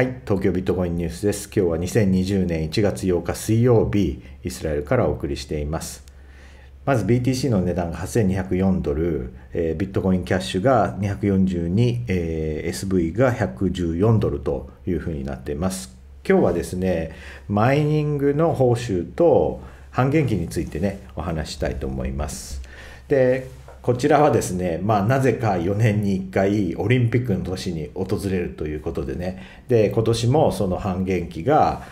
はい、東京ビットコインニュースです。今日は2020年1月8日水曜日、イスラエルからお送りしています。まず BTC の値段が8204ドル、えー、ビットコインキャッシュが242、えー、SV が114ドルというふうになっています。今日はですね、マイニングの報酬と半減期についてね、お話したいと思います。でこちらはですね、まあ、なぜか4年に1回オリンピックの年に訪れるということでね、で、今年もその半減期が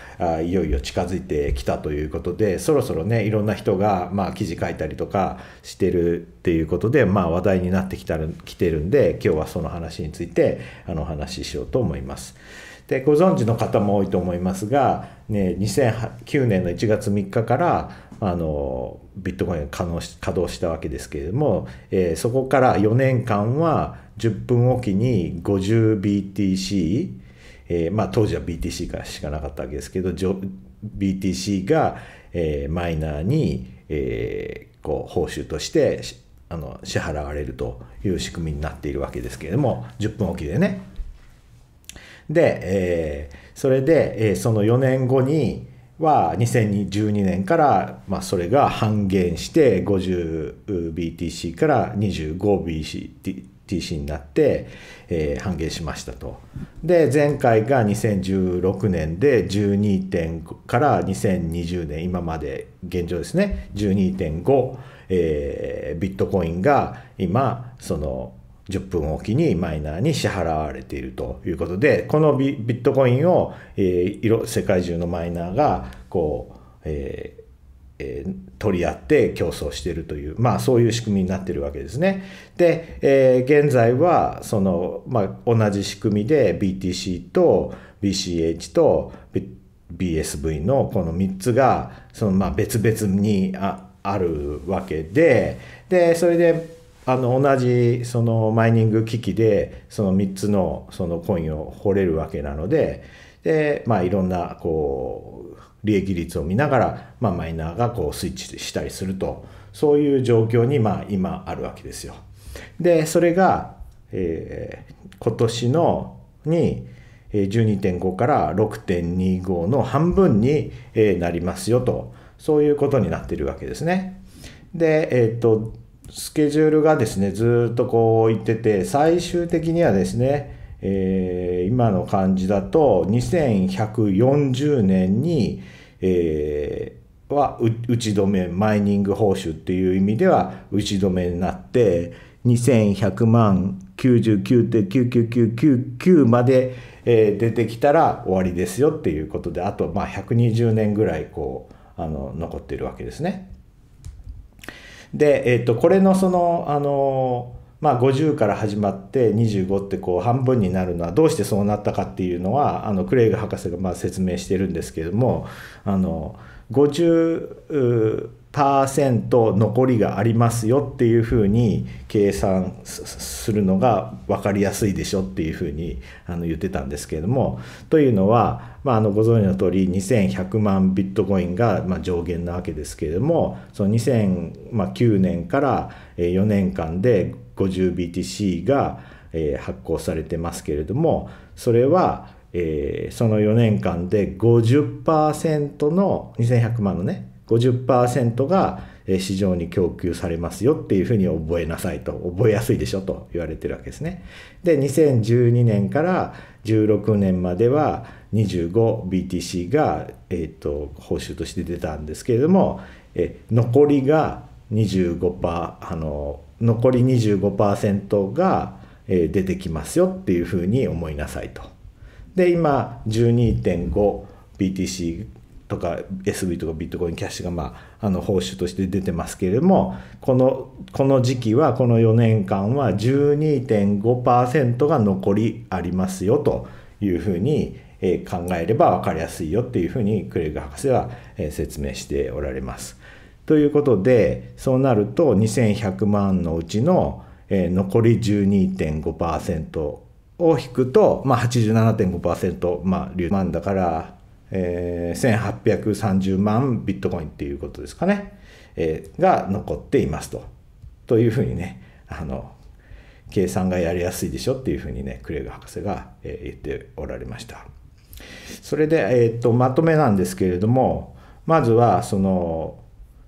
いよいよ近づいてきたということで、そろそろね、いろんな人が、まあ、記事書いたりとかしてるっていうことで、まあ、話題になってきたるてるんで、今日はその話について、あの、お話ししようと思います。で、ご存知の方も多いと思いますが、ね、2009年の1月3日から、あのビットコインが稼働したわけですけれども、えー、そこから4年間は10分おきに 50BTC、えー、まあ、当時は BTC かしかなかったわけですけど BTC が、えー、マイナーに、えこう報酬としてあの支払われるという仕組みになっているわけですけれども10分おきでね。で、えそれで、えその4年後に、は2012年から、まあ、それが半減して 50BTC から 25BTC になって、え半減しましたと。で前回が2016年で12点から2020年今まで現状ですね12.5、えビットコインが今その10分おきにマイナーに支払われているということで、このビットコインを、えー、世界中のマイナーがこう、えーえー、取り合って競争しているという、まあそういう仕組みになっているわけですね。で、えー、現在はその、まあ、同じ仕組みで BTC と BCH と BSV のこの3つがそのまあ別々にああるわけで、で、それであの同じそのマイニング機器でその3つのそのコインを掘れるわけなのでで、まあ、いろんなこう利益率を見ながら、まあ、マイナーがこうスイッチしたりするとそういう状況にまあ今あるわけですよ。でそれが、えー、今年のに12.5から6.25の半分になりますよとそういうことになっているわけですね。で、えーとスケジュールがですね、ずっとこういってて、最終的にはですね、えー、今の感じだと、2140年に、えー、は打ち止め、マイニング報酬っていう意味では打ち止めになって、2100万99.99999まで、えー、出てきたら終わりですよっていうことで、あとまあ120年ぐらいこう、あの、残ってるわけですね。で、えっと、これのその、あの、まあ、50から始まって25ってこう半分になるのはどうしてそうなったかっていうのはあのクレイグ博士がまあ説明してるんですけれどもあの50 1残りがありますよっていうふうに計算するのが分かりやすいでしょっていうふうに言ってたんですけれどもというのは、まあ、あのご存知の通り2100万ビットコインが上限なわけですけれどもその2009年から4年間で 50BTC が発行されてますけれどもそれはその4年間で50%の2100万のね50%が市場に供給されますよっていうふうに覚えなさいと覚えやすいでしょと言われてるわけですね。で2012年から16年までは 25BTC が、えーと、報酬として出たんですけれどもえ残りが25%あの残り25%が、出てきますよっていうふうに思いなさいと。で今 12.5BTC とか SV とかビットコインキャッシュが、まあ、あの報酬として出てますけれどもこのこの時期はこの4年間は12.5%が残りありますよというふうに、え考えれば分かりやすいよっていうふうにクレイグ博士は、え説明しておられます。ということでそうなると2100万のうちの、え残り12.5%を引くと、まあ87、5まあ流0万だからえー、1830万ビットコインっていうことですかね、えー、が残っていますと。というふうにね、あの、計算がやりやすいでしょっていうふうにね、クレイグ博士が、えー、言っておられました。それで、えーと、まとめなんですけれども、まずはその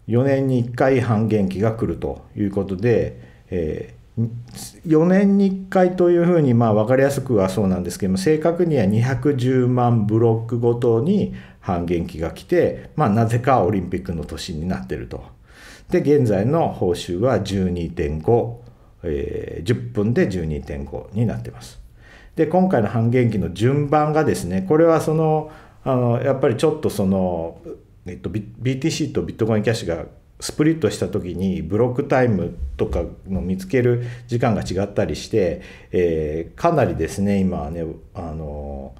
4年に1回半減期が来るということで、え4年に1回というふうにまあ分かりやすくはそうなんですけども正確には210万ブロックごとに半減期が来て、まあ、なぜかオリンピックの年になってると。で現在の報酬は12.5、えー、10分で12.5になってます。で今回の半減期の順番がですねこれはそのあのやっぱりちょっとその、えっと、BTC とビットコインキャッシュがスプリットした時にブロックタイムとかの見つける時間が違ったりして、えー、かなりですね今はねあの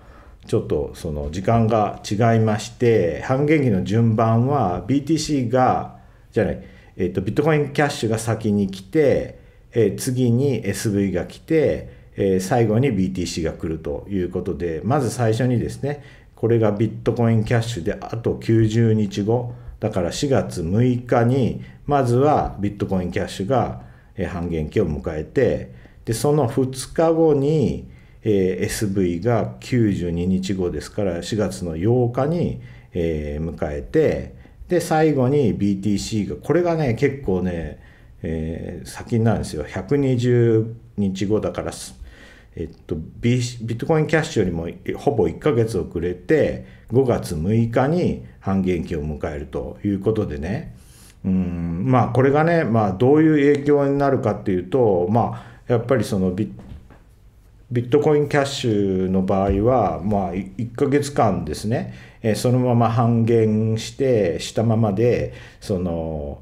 ちょっとその時間が違いまして半減期の順番は BTC がじゃない、えーと、とビットコインキャッシュが先に来て、えー、次に SV が来て、えー、最後に BTC が来るということでまず最初にですねこれがビットコインキャッシュであと90日後だから4月6日にまずはビットコインキャッシュが半減期を迎えてでその2日後に、SV が92日後ですから4月の8日に、迎えてで最後に BTC がこれがね結構ね、えー、先なんですよ120日後だからえっと、ビットコインキャッシュよりもほぼ1ヶ月遅れて5月6日に半減期を迎えるということでねうんまあこれがね、まあ、どういう影響になるかっていうと、まあ、やっぱりそのビットコインキャッシュの場合は、まあ、1ヶ月間ですね、えそのまま半減してしたままでその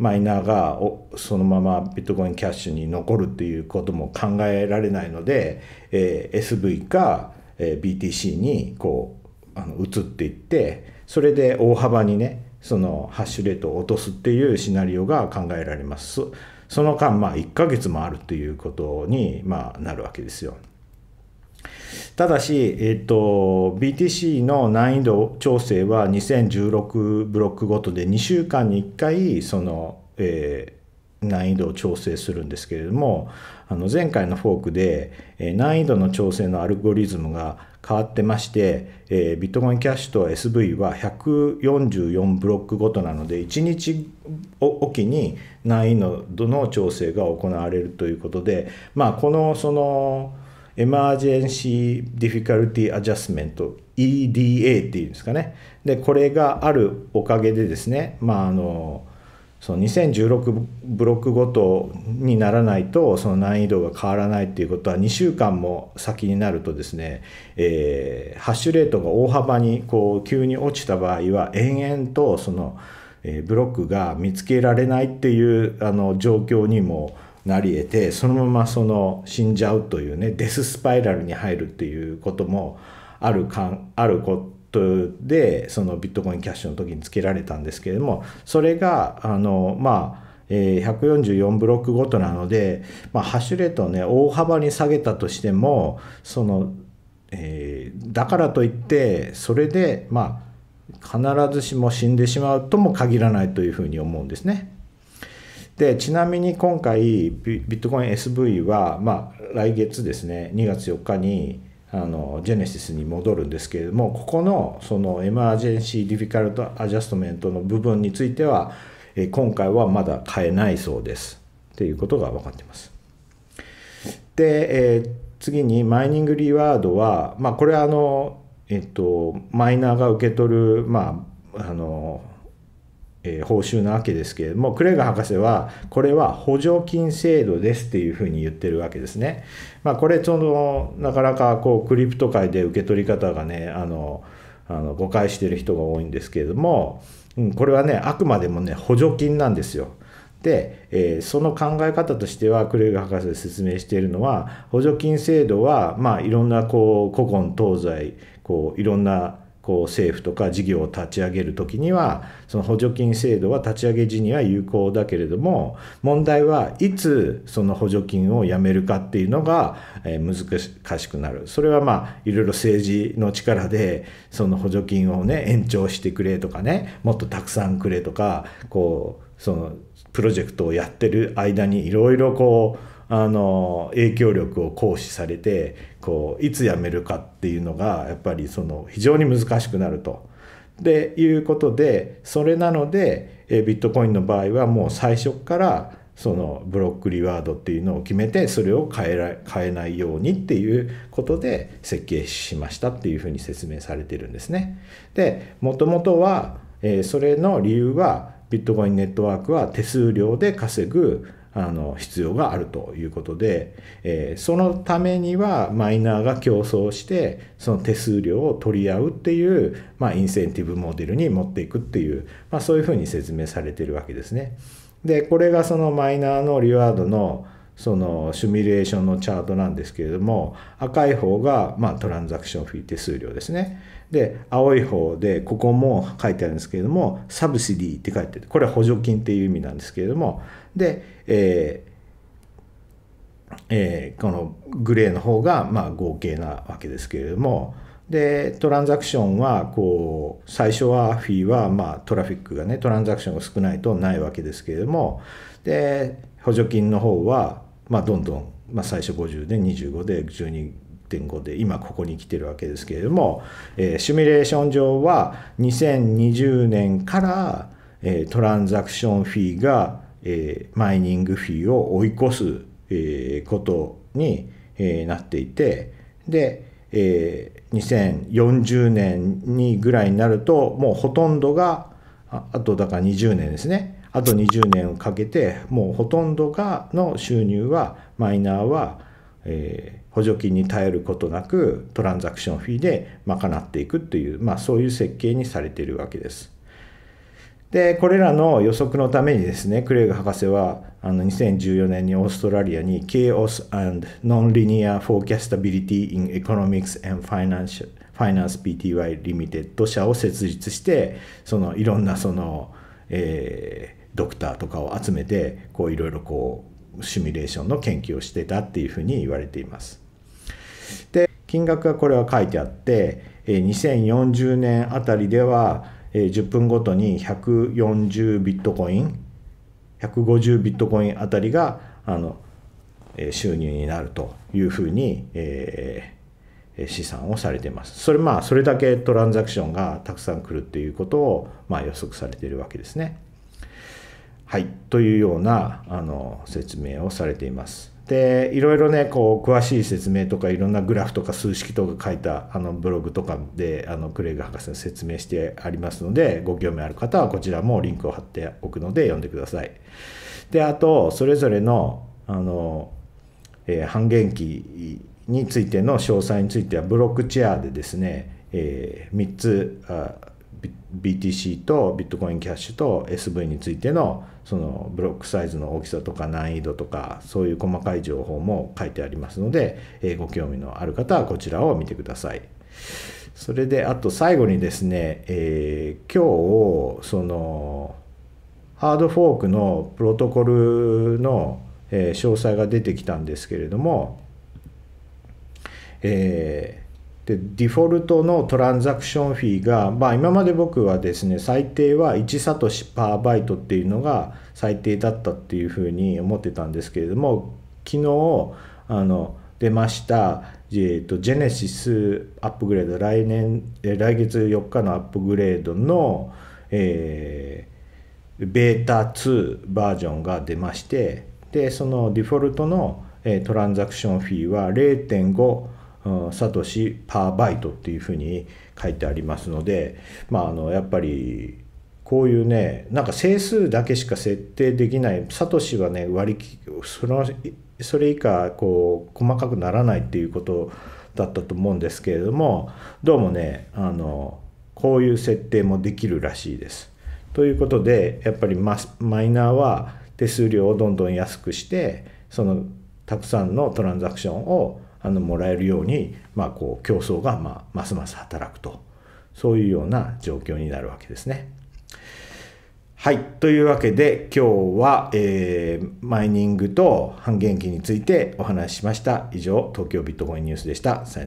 マイナーがそのままビットコインキャッシュに残るっていうことも考えられないので、えー、SV か、えー、BTC にこうあの移っていってそれで大幅にねそのハッシュレートを落とすっていうシナリオが考えられますその間まあ1ヶ月もあるっていうことに、まあ、なるわけですよ。ただし、えっと、BTC の難易度調整は2016ブロックごとで2週間に1回その、えー、難易度を調整するんですけれどもあの前回のフォークで、え難易度の調整のアルゴリズムが変わってまして、えー、ビットコインキャッシュと SV は144ブロックごとなので1日おきに難易度の調整が行われるということで、まあ、このそのエマージェンシー・ディフィカルティ・アジャスメント EDA っていうんですかねでこれがあるおかげでですねまああのその2016ブロックごとにならないとその難易度が変わらないっていうことは2週間も先になるとですね、えー、ハッシュレートが大幅にこう急に落ちた場合は延々とそのブロックが見つけられないっていうあの状況にもなり得てそのままその死んじゃうというねデススパイラルに入るっていうこともあるかんあることでそのビットコインキャッシュの時につけられたんですけれどもそれがあのまあ144ブロックごとなので、まあ、ハッシュレートをね大幅に下げたとしてもその、えー、だからといってそれでまあ必ずしも死んでしまうとも限らないというふうに思うんですね。でちなみに今回ビットコイン SV は、まあ、来月ですね2月4日にあのジェネシスに戻るんですけれどもここのそのエマージェンシー・ディフィカルト・アジャストメントの部分については今回はまだ変えないそうですっていうことが分かってます。で、えー、次にマイニングリワードは、まあ、これはあの、えっと、マイナーが受け取る、まあ、あのえー、報酬なわけですけれども、クレーガ博士は、これは補助金制度ですっていうふうに言ってるわけですね。まあ、これ、その、なかなかこう、クリプト界で受け取り方がね、あの、あの誤解してる人が多いんですけれども、うん、これはね、あくまでもね、補助金なんですよ。で、えー、その考え方としてはクレーグ博士説明しているのは補助金制度は、まあ、いろんなこう古今東西こういろんなこう政府とか事業を立ち上げる時にはその補助金制度は立ち上げ時には有効だけれども問題はいつその補助金をやめるかっていうのが、え難しくなるそれはまあいろいろ政治の力でその補助金をね延長してくれとかねもっとたくさんくれとかこうそのプロジェクトをやってる間にいろいろこうあの影響力を行使されてこういつ辞めるかっていうのがやっぱりその非常に難しくなると。でいうことでそれなのでビットコインの場合はもう最初からそのブロックリワードっていうのを決めてそれを変えら変えないようにっていうことで設計しましたっていうふうに説明されてるんですね。でもともとは、えそれの理由はビットコインネットワークは手数料で稼ぐあの必要があるということで、えー、そのためにはマイナーが競争してその手数料を取り合うっていう、まあ、インセンティブモデルに持っていくっていう、まあ、そういうふうに説明されてるわけですね。でこれがそのマイナーのリワードの、うんそのシミュレーションのチャートなんですけれども赤い方が、まあ、トランザクションフィー手数料ですねで青い方でここも書いてあるんですけれどもサブシディって書いてあるこれは補助金っていう意味なんですけれどもで、えーえー、このグレーの方が、まあ、合計なわけですけれどもでトランザクションはこう最初はフィーは、まあ、トラフィックがねトランザクションが少ないとないわけですけれどもで補助金の方はまあ、どんどん、まあ、最初50で25で12 5で今ここに来てるわけですけれども、えー、シミュレーション上は2020年から、えー、トランザクションフィーが、えー、マイニングフィーを追い越す、えー、ことに、えー、なっていてで、えー、2040年にぐらいになるともうほとんどがああとだから20年ですねあと20年をかけてもうほとんどがの収入はマイナーは、えー、補助金に頼ることなくトランザクションフィーで賄っていくという、まあ、そういう設計にされているわけです。でこれらの予測のためにですねクレイグ博士はあの2014年にオーストラリアに Chaos and Non-Linear Forecastability in Economics and Finance, Finance PTY Limited 社を設立してそのいろんなその、えードクターとかを集めてこういろいろこうシミュレーションの研究をしてたっていうふうに言われています。で金額がこれは書いてあって2040年あたりでは10分ごとに140ビットコイン150ビットコインあたりがあの収入になるというふうに、えー、試算をされています。それまあそれだけトランザクションがたくさん来るっていうことを、まあ、予測されているわけですね。はい、というようなあの説明をされています。でいろいろねこう詳しい説明とかいろんなグラフとか数式とか書いたあのブログとかであのクレイグ博士の説明してありますのでご興味ある方はこちらもリンクを貼っておくので読んでください。であとそれぞれのあの、えー、半減期についての詳細についてはブロックチェアでですね、えー、3つ BTC とビットコインキャッシュと SV についてのそのブロックサイズの大きさとか難易度とかそういう細かい情報も書いてありますので、えご興味のある方はこちらを見てください。それであと最後にですね、えー、今日そのハードフォークのプロトコルの、え詳細が出てきたんですけれども、えーでデフォルトのトランザクションフィーが、まあ、今まで僕はですね最低は1サトシパーバイトっていうのが最低だったっていうふうに思ってたんですけれども昨日あの出ました、えーと、ジェネシスアップグレード来年来月4日のアップグレードの、えー、ベータ2バージョンが出ましてでそのデフォルトの、えー、トランザクションフィーは0.5サトシパーバイトっていうふうに書いてありますので、まあ、あのやっぱりこういうねなんか整数だけしか設定できないサトシはね割りそのそれ以下こう細かくならないっていうことだったと思うんですけれどもどうもねあのこういう設定もできるらしいです。ということでやっぱりママイナーは手数料をどんどん安くしてそのたくさんのトランザクションをあのもらえるように、まあ、こう競争がまあますます働くとそういうような状況になるわけですね。はい。というわけで、今日は、えー、マイニングと半減期についてお話ししました。以上、東京ビットコインニュースでした。